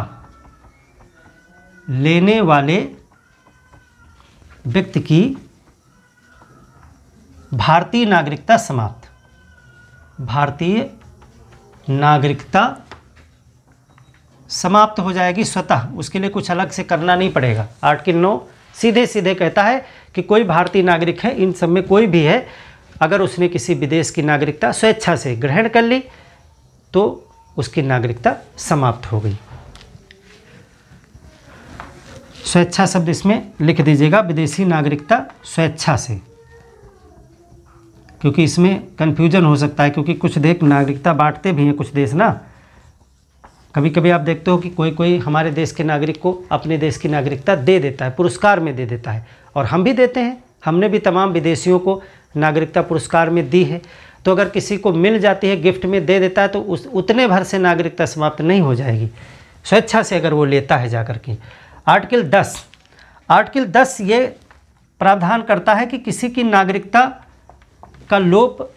लेने वाले व्यक्ति की भारतीय नागरिकता समाप्त भारतीय नागरिकता समाप्त हो जाएगी स्वतः उसके लिए कुछ अलग से करना नहीं पड़ेगा आर्टिकल नौ सीधे सीधे कहता है कि कोई भारतीय नागरिक है इन सब में कोई भी है अगर उसने किसी विदेश की नागरिकता स्वेच्छा से ग्रहण कर ली तो उसकी नागरिकता समाप्त हो गई स्वेच्छा शब्द इसमें लिख दीजिएगा विदेशी नागरिकता स्वेच्छा से क्योंकि इसमें कन्फ्यूजन हो सकता है क्योंकि कुछ देश नागरिकता बांटते भी हैं कुछ देश ना कभी कभी आप देखते हो कि कोई कोई हमारे देश के नागरिक को अपने देश की नागरिकता दे देता है पुरस्कार में दे देता है और हम भी देते हैं हमने भी तमाम विदेशियों को नागरिकता पुरस्कार में दी है तो अगर किसी को मिल जाती है गिफ्ट में दे देता है तो उस उतने भर से नागरिकता समाप्त नहीं हो जाएगी स्वेच्छा से अगर वो लेता है जाकर के आर्टिकल दस आर्टिकल दस ये प्रावधान करता है कि किसी की नागरिकता का लोप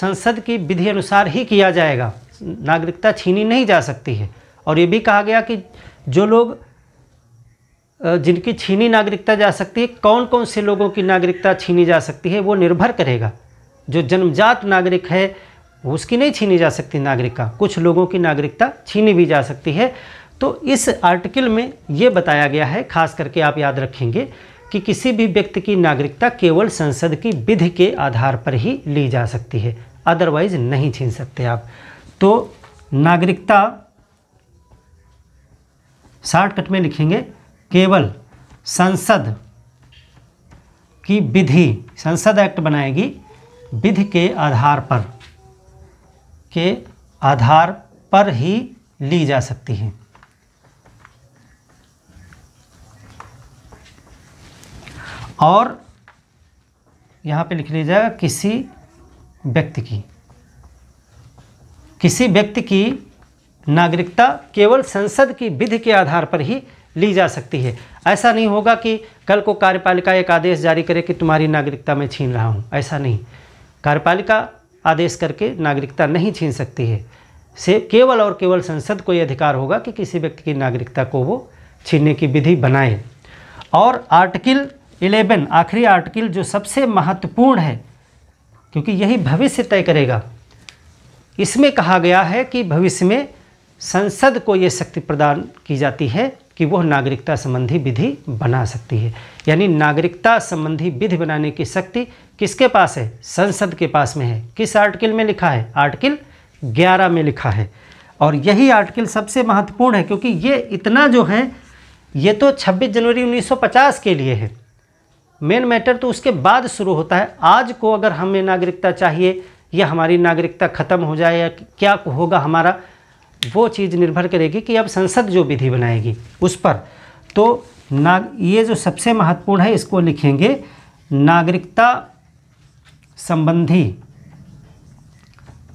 संसद की विधि अनुसार ही किया जाएगा नागरिकता छीनी नहीं जा सकती है और ये भी कहा गया कि जो लोग जिनकी छीनी नागरिकता जा सकती है कौन कौन से लोगों की नागरिकता छीनी जा सकती है वो निर्भर करेगा जो जन्मजात नागरिक है उसकी नहीं छीनी जा सकती नागरिकता कुछ लोगों की नागरिकता छीनी भी जा सकती है तो इस आर्टिकल में ये बताया गया है खास करके आप याद रखेंगे कि किसी भी व्यक्ति की नागरिकता केवल संसद की विधि के आधार पर ही ली जा सकती है अदरवाइज नहीं छीन सकते आप तो नागरिकता शॉर्टकट में लिखेंगे केवल संसद की विधि संसद एक्ट बनाएगी विधि के आधार पर के आधार पर ही ली जा सकती है और यहाँ पे लिख लीजिएगा किसी व्यक्ति की किसी व्यक्ति की नागरिकता केवल संसद की विधि के आधार पर ही ली जा सकती है ऐसा नहीं होगा कि कल को कार्यपालिका एक आदेश जारी करे कि तुम्हारी नागरिकता मैं छीन रहा हूँ ऐसा नहीं कार्यपालिका आदेश करके नागरिकता नहीं छीन सकती है से केवल और केवल संसद को ये अधिकार होगा कि किसी व्यक्ति की नागरिकता को वो छीनने की विधि बनाए और आर्टिकल 11 आखिरी आर्टिकल जो सबसे महत्वपूर्ण है क्योंकि यही भविष्य तय करेगा इसमें कहा गया है कि भविष्य में संसद को ये शक्ति प्रदान की जाती है कि वह नागरिकता संबंधी विधि बना सकती है यानी नागरिकता संबंधी विधि बनाने की शक्ति किसके पास है संसद के पास में है किस आर्टिकल में लिखा है आर्टिकल 11 में लिखा है और यही आर्टिकल सबसे महत्वपूर्ण है क्योंकि ये इतना जो है ये तो 26 जनवरी 1950 के लिए है मेन मैटर तो उसके बाद शुरू होता है आज को अगर हमें नागरिकता चाहिए या हमारी नागरिकता ख़त्म हो जाए या क्या होगा हमारा वो चीज़ निर्भर करेगी कि अब संसद जो विधि बनाएगी उस पर तो ना ये जो सबसे महत्वपूर्ण है इसको लिखेंगे नागरिकता संबंधी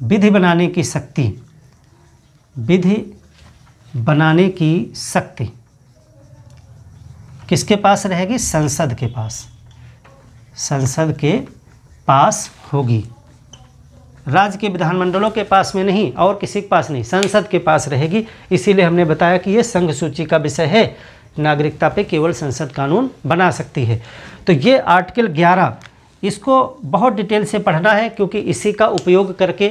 विधि बनाने की शक्ति विधि बनाने की शक्ति किसके पास रहेगी संसद के पास संसद के पास होगी राज्य के विधानमंडलों के पास में नहीं और किसी के पास नहीं संसद के पास रहेगी इसीलिए हमने बताया कि ये संघ सूची का विषय है नागरिकता पे केवल संसद कानून बना सकती है तो ये आर्टिकल 11 इसको बहुत डिटेल से पढ़ना है क्योंकि इसी का उपयोग करके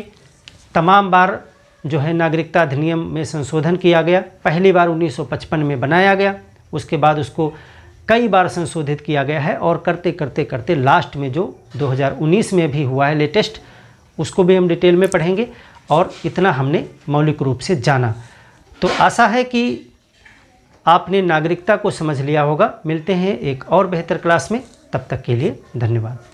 तमाम बार जो है नागरिकता अधिनियम में संशोधन किया गया पहली बार उन्नीस में बनाया गया उसके बाद उसको कई बार संशोधित किया गया है और करते करते करते लास्ट में जो 2019 में भी हुआ है लेटेस्ट उसको भी हम डिटेल में पढ़ेंगे और इतना हमने मौलिक रूप से जाना तो आशा है कि आपने नागरिकता को समझ लिया होगा मिलते हैं एक और बेहतर क्लास में तब तक के लिए धन्यवाद